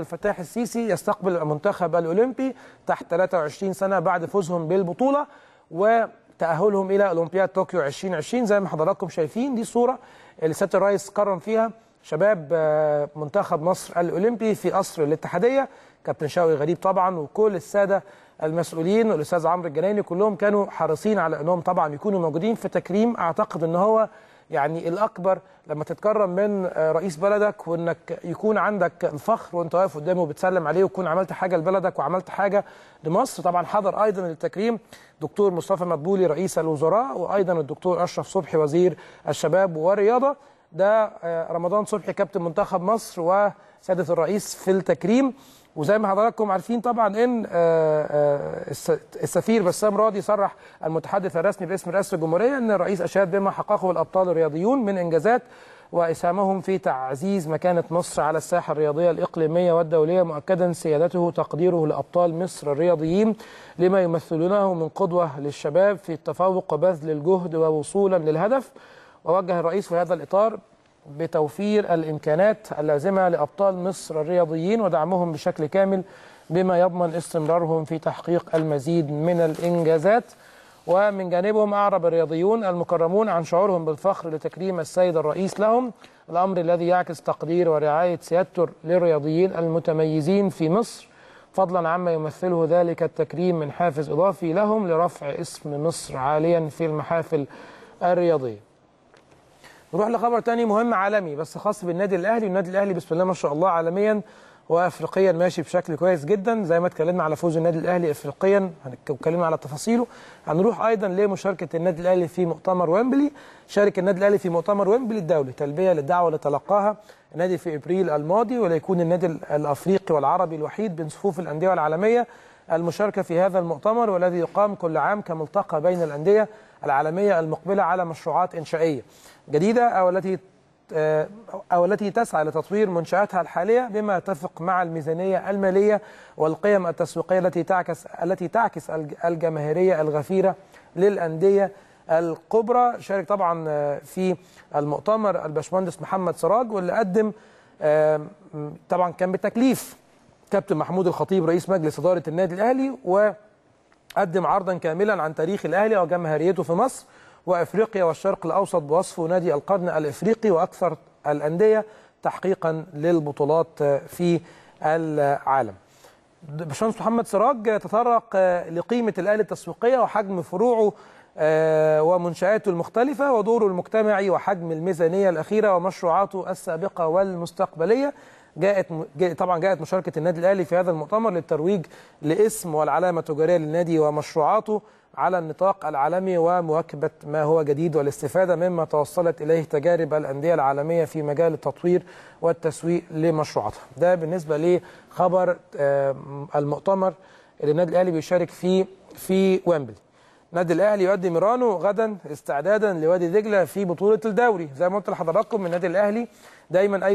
الفتاح السيسي يستقبل المنتخب الأولمبي تحت 23 سنة بعد فوزهم بالبطولة وتأهلهم إلى أولمبياد طوكيو 2020 زي ما حضراتكم شايفين دي صورة اللي سيادة الرئيس كرم فيها شباب آه، منتخب مصر الأولمبي في قصر الاتحادية كابتن شوقي غريب طبعا وكل السادة المسؤولين والأستاذ عمرو الجنايني كلهم كانوا حريصين على أنهم طبعا يكونوا موجودين في تكريم أعتقد أن هو يعني الاكبر لما تتكرم من آه، رئيس بلدك وانك يكون عندك الفخر وانت واقف قدامه وبتسلم عليه وتكون عملت حاجه لبلدك وعملت حاجه لمصر طبعا حضر ايضا التكريم دكتور مصطفى مدبولي رئيس الوزراء وايضا الدكتور اشرف صبحي وزير الشباب والرياضه ده آه، رمضان صبحي كابتن منتخب مصر وسياده الرئيس في التكريم وزي ما حضراتكم عارفين طبعا ان آه، آه، السفير بسام راضي صرح المتحدث الرسمي باسم رئاسه الجمهوريه ان الرئيس اشاد بما حققه الابطال الرياضيون من انجازات واسهامهم في تعزيز مكانه مصر على الساحه الرياضيه الاقليميه والدوليه مؤكدا سيادته تقديره لابطال مصر الرياضيين لما يمثلونه من قدوه للشباب في التفوق وبذل الجهد ووصولا للهدف ووجه الرئيس في هذا الاطار بتوفير الإمكانات اللازمة لأبطال مصر الرياضيين ودعمهم بشكل كامل بما يضمن استمرارهم في تحقيق المزيد من الإنجازات ومن جانبهم أعرب الرياضيون المكرمون عن شعورهم بالفخر لتكريم السيد الرئيس لهم الأمر الذي يعكس تقدير ورعاية سيادته للرياضيين المتميزين في مصر فضلا عما يمثله ذلك التكريم من حافز إضافي لهم لرفع اسم مصر عاليا في المحافل الرياضية نروح لخبر تاني مهم عالمي بس خاص بالنادي الاهلي والنادي الاهلي بسم الله ما شاء الله عالميا وافريقيا ماشي بشكل كويس جدا زي ما اتكلمنا على فوز النادي الاهلي افريقيا اتكلمنا على تفاصيله هنروح ايضا لمشاركه النادي الاهلي في مؤتمر ويمبلي شارك النادي الاهلي في مؤتمر ويمبلي الدولي تلبيه للدعوه اللي تلقاها النادي في ابريل الماضي وليكون النادي الافريقي والعربي الوحيد بين صفوف الانديه العالميه المشاركة في هذا المؤتمر والذي يقام كل عام كملتقى بين الأندية العالمية المقبلة على مشروعات إنشائية جديدة أو التي أو التي تسعى لتطوير منشآتها الحالية بما يتفق مع الميزانية المالية والقيم التسويقية التي تعكس التي تعكس الجماهيرية الغفيرة للأندية الكبرى شارك طبعا آه، في المؤتمر الباشمهندس محمد سراج واللي قدم آه، طبعا كان بتكليف كابتن محمود الخطيب رئيس مجلس إدارة النادي الأهلي وقدم عرضا كاملا عن تاريخ الأهلي وجماهيريته في مصر وأفريقيا والشرق الأوسط بوصفه نادي القرن الإفريقي وأكثر الأندية تحقيقا للبطولات في العالم باشمهندس محمد سراج تطرق لقيمة الأهلي التسويقية وحجم فروعه آه، ومنشآته المختلفة ودوره المجتمعي وحجم الميزانية الأخيرة ومشروعاته السابقة والمستقبلية جاءت طبعا جاءت مشاركه النادي الاهلي في هذا المؤتمر للترويج لاسم والعلامه التجاريه للنادي ومشروعاته على النطاق العالمي ومواكبه ما هو جديد والاستفاده مما توصلت اليه تجارب الانديه العالميه في مجال التطوير والتسويق لمشروعاتها. ده بالنسبه لخبر المؤتمر اللي النادي الاهلي بيشارك فيه في ويمبلي. النادي الاهلي يؤدي ميرانو غدا استعدادا لوادي دجله في بطوله الدوري زي ما قلت لحضراتكم النادي الاهلي دايما اي